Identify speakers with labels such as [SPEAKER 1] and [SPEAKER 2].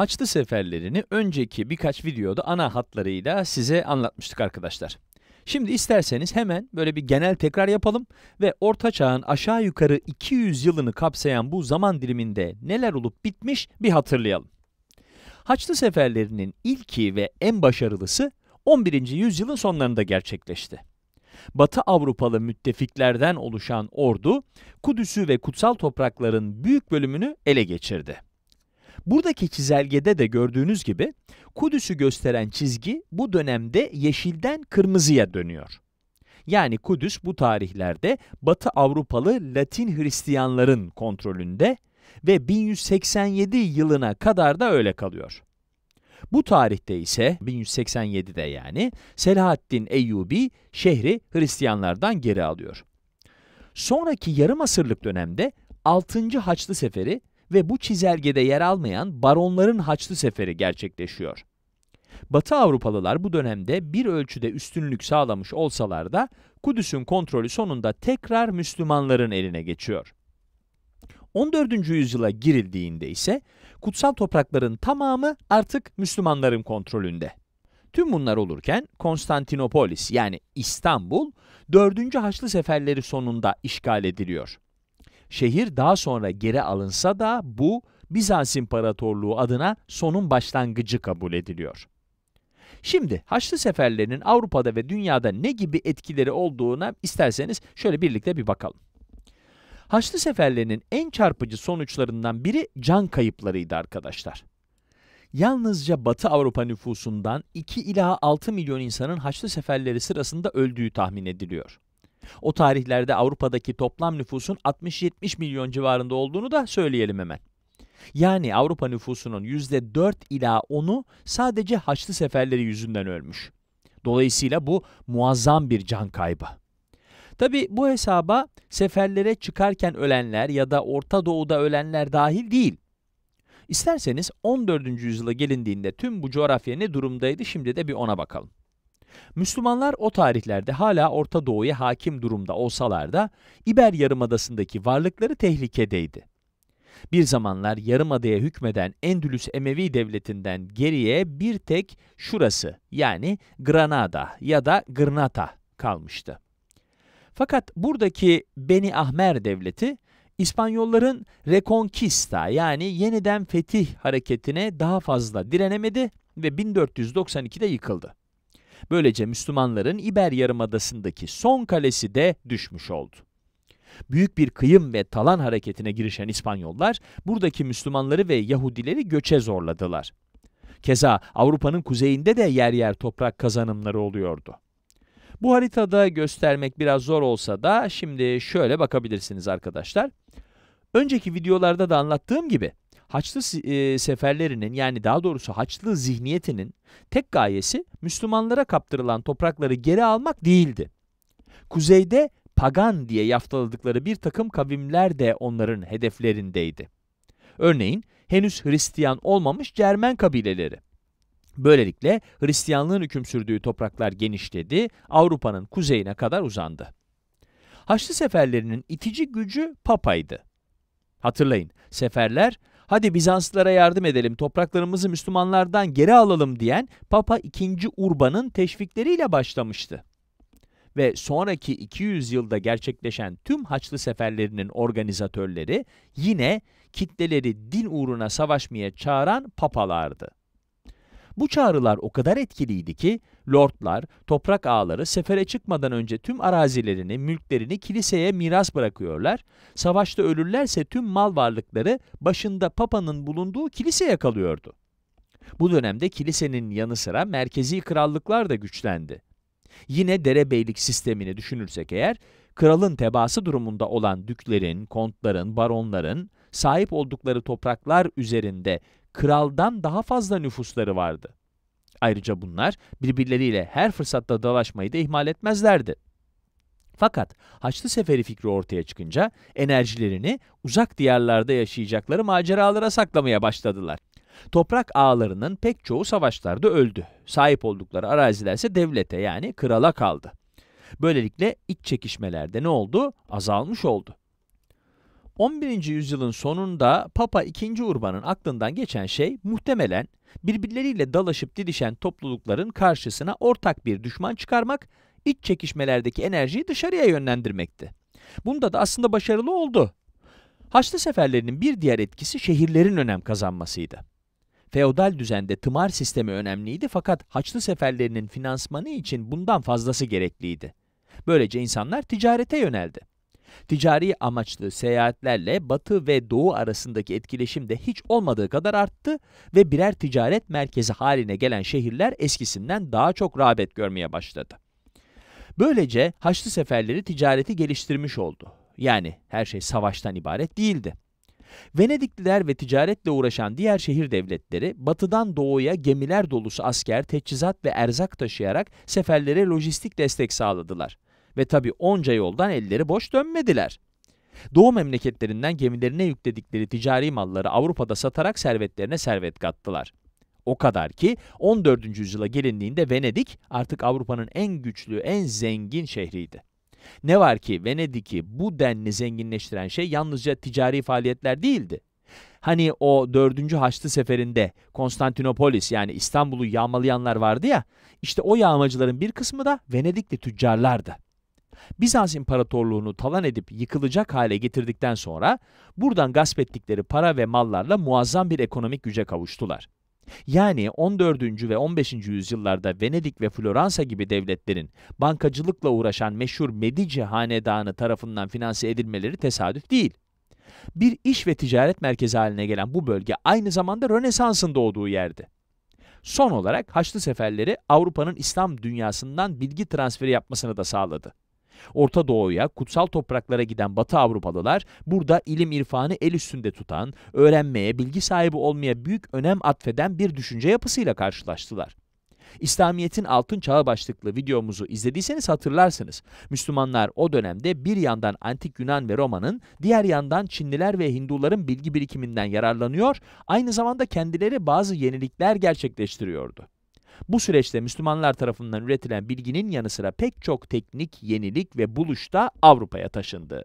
[SPEAKER 1] Haçlı seferlerini önceki birkaç videoda ana hatlarıyla size anlatmıştık arkadaşlar. Şimdi isterseniz hemen böyle bir genel tekrar yapalım ve Orta Çağ'ın aşağı yukarı 200 yılını kapsayan bu zaman diliminde neler olup bitmiş bir hatırlayalım. Haçlı seferlerinin ilki ve en başarılısı 11. yüzyılın sonlarında gerçekleşti. Batı Avrupalı müttefiklerden oluşan ordu, Kudüs'ü ve kutsal toprakların büyük bölümünü ele geçirdi. Buradaki çizelgede de gördüğünüz gibi Kudüs'ü gösteren çizgi bu dönemde yeşilden kırmızıya dönüyor. Yani Kudüs bu tarihlerde Batı Avrupalı Latin Hristiyanların kontrolünde ve 1187 yılına kadar da öyle kalıyor. Bu tarihte ise 1187'de yani Selahaddin Eyyubi şehri Hristiyanlardan geri alıyor. Sonraki yarım asırlık dönemde 6. Haçlı Seferi ve bu çizelgede yer almayan baronların Haçlı Seferi gerçekleşiyor. Batı Avrupalılar bu dönemde bir ölçüde üstünlük sağlamış olsalar da Kudüs'ün kontrolü sonunda tekrar Müslümanların eline geçiyor. 14. yüzyıla girildiğinde ise kutsal toprakların tamamı artık Müslümanların kontrolünde. Tüm bunlar olurken Konstantinopolis yani İstanbul 4. Haçlı Seferleri sonunda işgal ediliyor. Şehir daha sonra geri alınsa da bu Bizans İmparatorluğu adına sonun başlangıcı kabul ediliyor. Şimdi Haçlı seferlerinin Avrupa'da ve dünyada ne gibi etkileri olduğuna isterseniz şöyle birlikte bir bakalım. Haçlı seferlerinin en çarpıcı sonuçlarından biri can kayıplarıydı arkadaşlar. Yalnızca Batı Avrupa nüfusundan 2 ila 6 milyon insanın Haçlı seferleri sırasında öldüğü tahmin ediliyor. O tarihlerde Avrupa'daki toplam nüfusun 60-70 milyon civarında olduğunu da söyleyelim hemen. Yani Avrupa nüfusunun %4 ila 10'u sadece Haçlı seferleri yüzünden ölmüş. Dolayısıyla bu muazzam bir can kaybı. Tabi bu hesaba seferlere çıkarken ölenler ya da Orta Doğu'da ölenler dahil değil. İsterseniz 14. yüzyıla gelindiğinde tüm bu coğrafya ne durumdaydı şimdi de bir ona bakalım. Müslümanlar o tarihlerde hala Orta Doğu'ya hakim durumda olsalar da İber Yarımadası'ndaki varlıkları tehlikedeydi. Bir zamanlar Yarımada'ya hükmeden Endülüs Emevi Devleti'nden geriye bir tek şurası yani Granada ya da Granata kalmıştı. Fakat buradaki Beni Ahmer Devleti, İspanyolların Reconquista yani yeniden fetih hareketine daha fazla direnemedi ve 1492'de yıkıldı. Böylece Müslümanların İber Yarımadası'ndaki son kalesi de düşmüş oldu. Büyük bir kıyım ve talan hareketine girişen İspanyollar, buradaki Müslümanları ve Yahudileri göçe zorladılar. Keza Avrupa'nın kuzeyinde de yer yer toprak kazanımları oluyordu. Bu haritada göstermek biraz zor olsa da şimdi şöyle bakabilirsiniz arkadaşlar. Önceki videolarda da anlattığım gibi Haçlı e, seferlerinin yani daha doğrusu Haçlı zihniyetinin tek gayesi Müslümanlara kaptırılan toprakları geri almak değildi. Kuzeyde pagan diye yaftaladıkları bir takım kavimler de onların hedeflerindeydi. Örneğin henüz Hristiyan olmamış Cermen kabileleri. Böylelikle Hristiyanlığın hüküm sürdüğü topraklar genişledi, Avrupa'nın kuzeyine kadar uzandı. Haçlı seferlerinin itici gücü Papa'ydı. Hatırlayın, seferler hadi Bizanslılara yardım edelim, topraklarımızı Müslümanlardan geri alalım diyen Papa II. Urban'ın teşvikleriyle başlamıştı. Ve sonraki 200 yılda gerçekleşen tüm Haçlı seferlerinin organizatörleri yine kitleleri din uğruna savaşmaya çağıran papalardı. Bu çağrılar o kadar etkiliydi ki lordlar, toprak ağaları sefere çıkmadan önce tüm arazilerini, mülklerini kiliseye miras bırakıyorlar. Savaşta ölürlerse tüm mal varlıkları başında papanın bulunduğu kiliseye kalıyordu. Bu dönemde kilisenin yanı sıra merkezi krallıklar da güçlendi. Yine derebeylik sistemini düşünürsek eğer, kralın tebası durumunda olan düklerin, kontların, baronların sahip oldukları topraklar üzerinde kraldan daha fazla nüfusları vardı. Ayrıca bunlar birbirleriyle her fırsatta dalaşmayı da ihmal etmezlerdi. Fakat Haçlı Seferi fikri ortaya çıkınca enerjilerini uzak diyarlarda yaşayacakları maceralara saklamaya başladılar. Toprak ağalarının pek çoğu savaşlarda öldü. Sahip oldukları arazilerse devlete yani krala kaldı. Böylelikle iç çekişmelerde ne oldu? Azalmış oldu. 11. yüzyılın sonunda Papa II. Urban'ın aklından geçen şey muhtemelen birbirleriyle dalaşıp didişen toplulukların karşısına ortak bir düşman çıkarmak, iç çekişmelerdeki enerjiyi dışarıya yönlendirmekti. Bunda da aslında başarılı oldu. Haçlı seferlerinin bir diğer etkisi şehirlerin önem kazanmasıydı. Feodal düzende tımar sistemi önemliydi fakat Haçlı seferlerinin finansmanı için bundan fazlası gerekliydi. Böylece insanlar ticarete yöneldi. Ticari amaçlı seyahatlerle Batı ve Doğu arasındaki etkileşim de hiç olmadığı kadar arttı ve birer ticaret merkezi haline gelen şehirler eskisinden daha çok rağbet görmeye başladı. Böylece Haçlı seferleri ticareti geliştirmiş oldu. Yani her şey savaştan ibaret değildi. Venedikliler ve ticaretle uğraşan diğer şehir devletleri batıdan doğuya gemiler dolusu asker, teçhizat ve erzak taşıyarak seferlere lojistik destek sağladılar. Ve tabi onca yoldan elleri boş dönmediler. Doğu memleketlerinden gemilerine yükledikleri ticari malları Avrupa'da satarak servetlerine servet kattılar. O kadar ki 14. yüzyıla gelindiğinde Venedik artık Avrupa'nın en güçlü, en zengin şehriydi. Ne var ki Venedik'i bu denli zenginleştiren şey yalnızca ticari faaliyetler değildi. Hani o 4. Haçlı Seferi'nde Konstantinopolis yani İstanbul'u yağmalayanlar vardı ya, işte o yağmacıların bir kısmı da Venedikli tüccarlardı. Bizans İmparatorluğunu talan edip yıkılacak hale getirdikten sonra buradan gasp ettikleri para ve mallarla muazzam bir ekonomik güce kavuştular. Yani 14. ve 15. yüzyıllarda Venedik ve Floransa gibi devletlerin bankacılıkla uğraşan meşhur Medici hanedanı tarafından finanse edilmeleri tesadüf değil. Bir iş ve ticaret merkezi haline gelen bu bölge aynı zamanda Rönesans'ın doğduğu yerdi. Son olarak Haçlı Seferleri Avrupa'nın İslam dünyasından bilgi transferi yapmasını da sağladı. Orta Doğu'ya, kutsal topraklara giden Batı Avrupalılar burada ilim irfanı el üstünde tutan, öğrenmeye, bilgi sahibi olmaya büyük önem atfeden bir düşünce yapısıyla karşılaştılar. İslamiyet'in altın çağı başlıklı videomuzu izlediyseniz hatırlarsınız. Müslümanlar o dönemde bir yandan antik Yunan ve Roma'nın, diğer yandan Çinliler ve Hinduların bilgi birikiminden yararlanıyor, aynı zamanda kendileri bazı yenilikler gerçekleştiriyordu. Bu süreçte Müslümanlar tarafından üretilen bilginin yanı sıra pek çok teknik, yenilik ve buluş da Avrupa'ya taşındı.